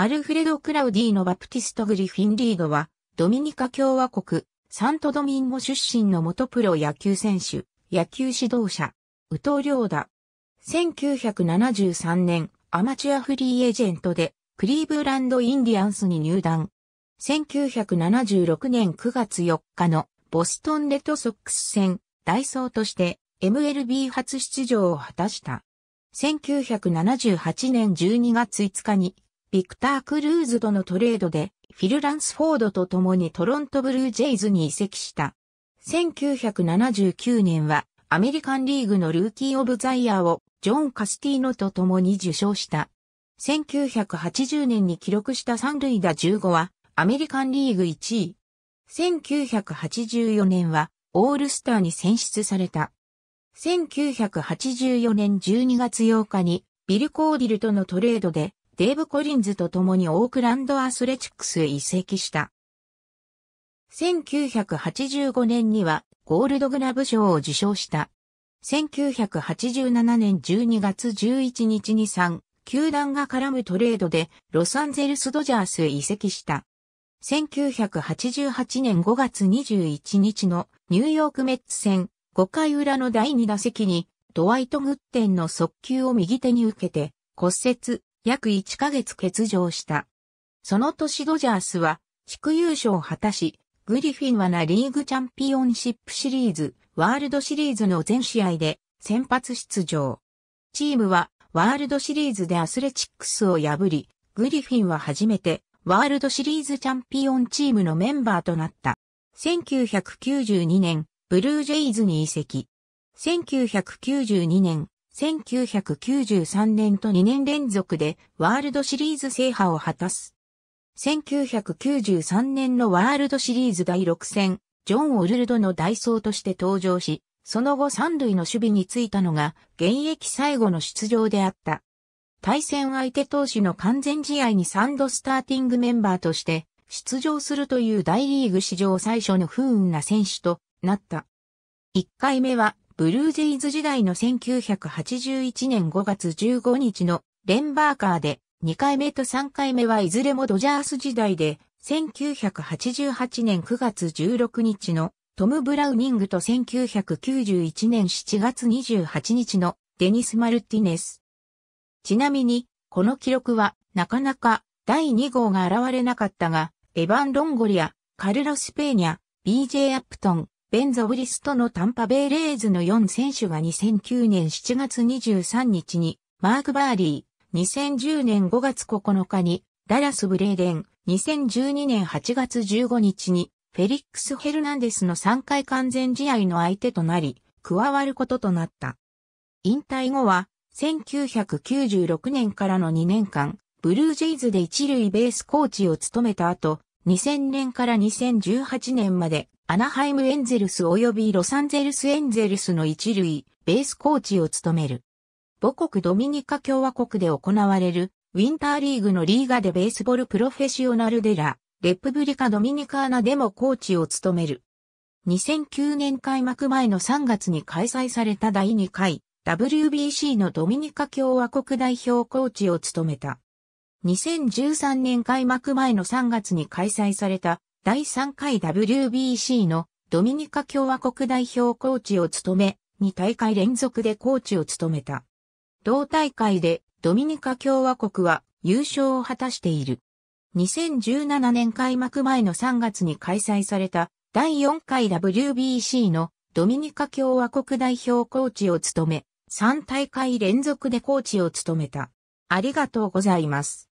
アルフレド・クラウディのバプティスト・グリフィン・リードは、ドミニカ共和国、サントドミンゴ出身の元プロ野球選手、野球指導者、宇藤良だ。1973年、アマチュアフリーエージェントで、クリーブランド・インディアンスに入団。1976年9月4日のボストンレッドソックス戦、ダイソーとして MLB 初出場を果たした。1978年12月5日にビクター・クルーズとのトレードで、フィル・ランスフォードと共にトロントブルージェイズに移籍した。1979年は、アメリカンリーグのルーキー・オブ・ザ・イヤーを、ジョン・カスティーノと共に受賞した。1980年に記録した三塁打15は、アメリカンリーグ1位。1984年は、オールスターに選出された。1984年12月8日に、ビル・コーディルとのトレードで、デーブ・コリンズと共にオークランドアスレチックスへ移籍した。1985年にはゴールドグラブ賞を受賞した。1987年12月11日に3、球団が絡むトレードでロサンゼルスドジャースへ移籍した。1988年5月21日のニューヨークメッツ戦5回裏の第2打席にドワイト・グッテンの速球を右手に受けて骨折、約1ヶ月欠場した。その年ドジャースは地区優勝を果たし、グリフィンはナリーグチャンピオンシップシリーズ、ワールドシリーズの全試合で先発出場。チームはワールドシリーズでアスレチックスを破り、グリフィンは初めてワールドシリーズチャンピオンチームのメンバーとなった。1992年、ブルージェイズに移籍。1992年、1993年と2年連続でワールドシリーズ制覇を果たす。1993年のワールドシリーズ第6戦、ジョン・オルルドの代走として登場し、その後三塁の守備についたのが現役最後の出場であった。対戦相手投手の完全試合に3度スターティングメンバーとして出場するという大リーグ史上最初の不運な選手となった。1回目はブルージェイズ時代の1981年5月15日のレンバーカーで、2回目と3回目はいずれもドジャース時代で、1988年9月16日のトム・ブラウニングと1991年7月28日のデニス・マルティネス。ちなみに、この記録はなかなか第2号が現れなかったが、エヴァン・ロンゴリア、カルロス・ペーニャ、BJ アップトン、ベン・ゾブリスとのタンパベイレイズの4選手が2009年7月23日にマーク・バーリー、2010年5月9日にダラス・ブレーデン、2012年8月15日にフェリックス・ヘルナンデスの3回完全試合の相手となり、加わることとなった。引退後は、1996年からの2年間、ブルージェイズで一塁ベースコーチを務めた後、2000年から2018年までアナハイムエンゼルス及びロサンゼルスエンゼルスの一塁、ベースコーチを務める。母国ドミニカ共和国で行われる、ウィンターリーグのリーガでベースボールプロフェッショナルデラ、レプブリカドミニカーナでもコーチを務める。2009年開幕前の3月に開催された第2回 WBC のドミニカ共和国代表コーチを務めた。2013年開幕前の3月に開催された第3回 WBC のドミニカ共和国代表コーチを務め、2大会連続でコーチを務めた。同大会でドミニカ共和国は優勝を果たしている。2017年開幕前の3月に開催された第4回 WBC のドミニカ共和国代表コーチを務め、3大会連続でコーチを務めた。ありがとうございます。